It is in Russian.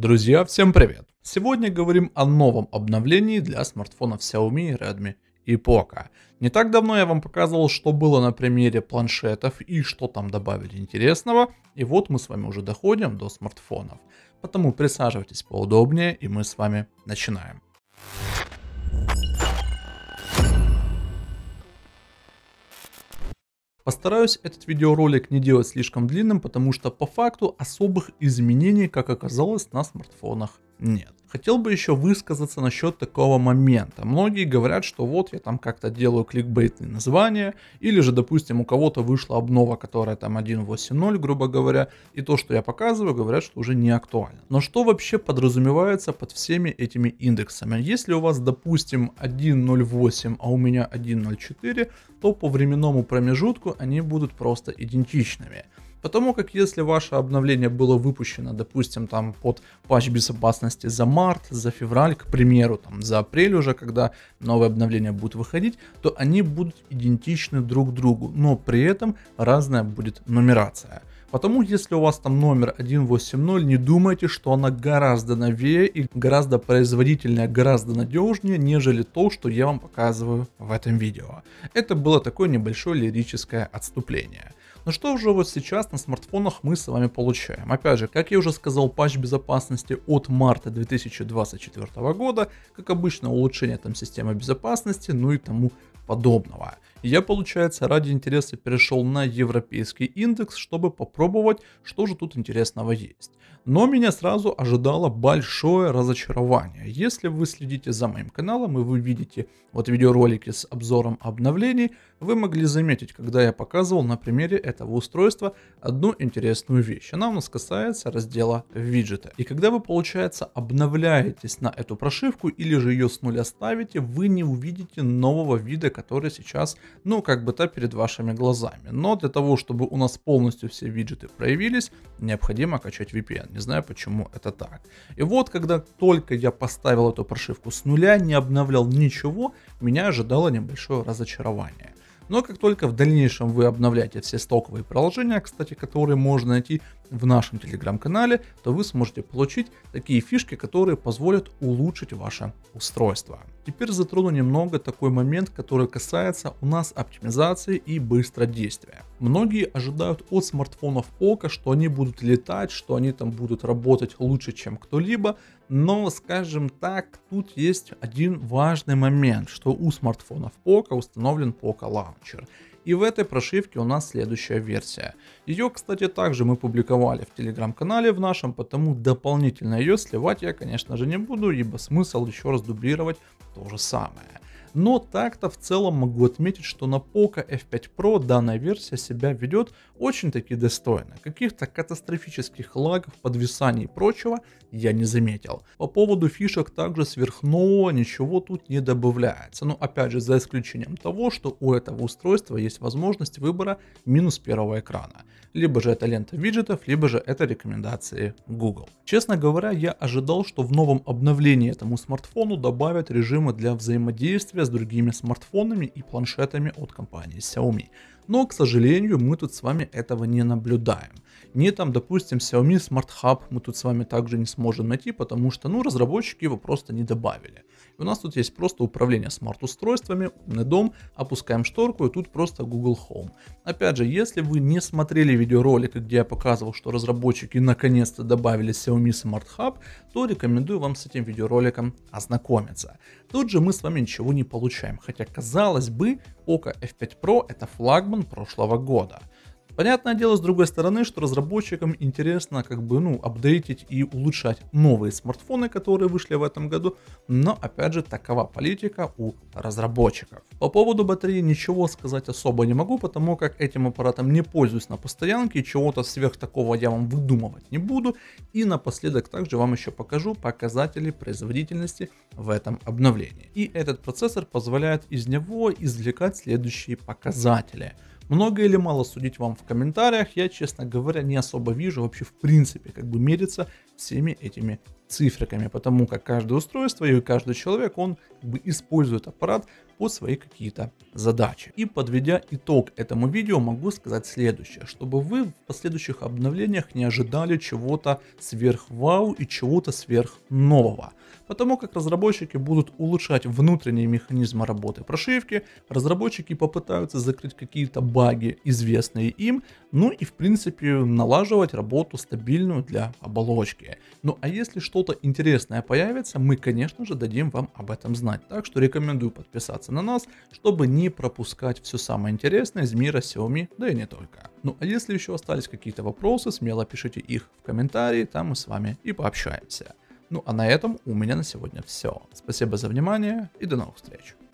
Друзья, всем привет! Сегодня говорим о новом обновлении для смартфонов Xiaomi, Redmi и Poco. Не так давно я вам показывал, что было на примере планшетов и что там добавили интересного, и вот мы с вами уже доходим до смартфонов. Поэтому присаживайтесь поудобнее, и мы с вами начинаем. Постараюсь этот видеоролик не делать слишком длинным, потому что по факту особых изменений, как оказалось, на смартфонах нет. Хотел бы еще высказаться насчет такого момента. Многие говорят, что вот я там как-то делаю кликбейтные названия, или же, допустим, у кого-то вышла обнова, которая там 1.8.0, грубо говоря, и то, что я показываю, говорят, что уже не актуально. Но что вообще подразумевается под всеми этими индексами? Если у вас, допустим, 1.08, а у меня 1.04, то по временному промежутку они будут просто идентичными. Потому как если ваше обновление было выпущено, допустим, там под патч безопасности за март, за февраль, к примеру, там за апрель уже, когда новые обновления будут выходить, то они будут идентичны друг другу, но при этом разная будет нумерация. Потому если у вас там номер 180, не думайте, что она гораздо новее и гораздо производительнее, гораздо надежнее, нежели то, что я вам показываю в этом видео. Это было такое небольшое лирическое отступление. Но ну что же вот сейчас на смартфонах мы с вами получаем? Опять же, как я уже сказал, патч безопасности от марта 2024 года, как обычно улучшение там системы безопасности, ну и тому подобного. Я, получается, ради интереса перешел на европейский индекс, чтобы попробовать, что же тут интересного есть. Но меня сразу ожидало большое разочарование. Если вы следите за моим каналом и вы видите вот видеоролики с обзором обновлений, вы могли заметить, когда я показывал на примере этого устройства одну интересную вещь. Она у нас касается раздела виджета. И когда вы, получается, обновляетесь на эту прошивку или же ее с нуля ставите, вы не увидите нового вида, который сейчас ну, как бы, то перед вашими глазами. Но для того, чтобы у нас полностью все виджеты проявились, необходимо качать VPN. Не знаю, почему это так. И вот, когда только я поставил эту прошивку с нуля, не обновлял ничего, меня ожидало небольшое разочарование. Но как только в дальнейшем вы обновляете все стоковые приложения, кстати, которые можно найти в нашем телеграм-канале, то вы сможете получить такие фишки, которые позволят улучшить ваше устройство. Теперь затрону немного такой момент, который касается у нас оптимизации и быстродействия. Многие ожидают от смартфонов ОКО, что они будут летать, что они там будут работать лучше, чем кто-либо, но, скажем так, тут есть один важный момент, что у смартфонов ОКО установлен Poco Love. Launcher. И в этой прошивке у нас следующая версия. Ее, кстати, также мы публиковали в телеграм-канале в нашем, потому дополнительно ее сливать я, конечно же, не буду, ибо смысл еще раз дублировать то же самое. Но так-то в целом могу отметить, что на Poco F5 Pro данная версия себя ведет очень-таки достойно. Каких-то катастрофических лагов, подвисаний и прочего я не заметил. По поводу фишек также сверхнового ничего тут не добавляется. Но опять же за исключением того, что у этого устройства есть возможность выбора минус первого экрана. Либо же это лента виджетов, либо же это рекомендации Google. Честно говоря, я ожидал, что в новом обновлении этому смартфону добавят режимы для взаимодействия с другими смартфонами и планшетами от компании Xiaomi. Но, к сожалению, мы тут с вами этого не наблюдаем. Не там, допустим, Xiaomi Smart Hub мы тут с вами также не сможем найти, потому что, ну, разработчики его просто не добавили. И у нас тут есть просто управление смарт-устройствами, умный дом, опускаем шторку и тут просто Google Home. Опять же, если вы не смотрели видеоролик, где я показывал, что разработчики наконец-то добавили Xiaomi Smart Hub, то рекомендую вам с этим видеороликом ознакомиться. Тут же мы с вами ничего не получаем, хотя казалось бы, Око F5 Pro это флагман прошлого года – Понятное дело, с другой стороны, что разработчикам интересно как бы, ну, апдейтить и улучшать новые смартфоны, которые вышли в этом году, но, опять же, такова политика у разработчиков. По поводу батареи ничего сказать особо не могу, потому как этим аппаратом не пользуюсь на постоянке, чего-то сверх такого я вам выдумывать не буду, и напоследок также вам еще покажу показатели производительности в этом обновлении. И этот процессор позволяет из него извлекать следующие показатели – много или мало судить вам в комментариях, я, честно говоря, не особо вижу вообще в принципе, как бы мериться всеми этими цифриками, потому как каждое устройство и каждый человек, он как бы использует аппарат под свои какие-то задачи. И подведя итог этому видео, могу сказать следующее, чтобы вы в последующих обновлениях не ожидали чего-то сверх вау и чего-то сверх нового. Потому как разработчики будут улучшать внутренние механизмы работы прошивки, разработчики попытаются закрыть какие-то баги, известные им, ну и в принципе налаживать работу стабильную для оболочки. Ну а если что что-то интересное появится, мы, конечно же, дадим вам об этом знать. Так что рекомендую подписаться на нас, чтобы не пропускать все самое интересное из мира Xiaomi, да и не только. Ну а если еще остались какие-то вопросы, смело пишите их в комментарии, там мы с вами и пообщаемся. Ну а на этом у меня на сегодня все. Спасибо за внимание и до новых встреч.